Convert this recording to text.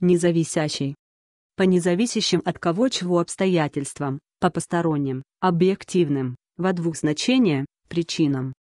независящий. По независящим от кого чего обстоятельствам, по посторонним, объективным, во двух значениях причинам.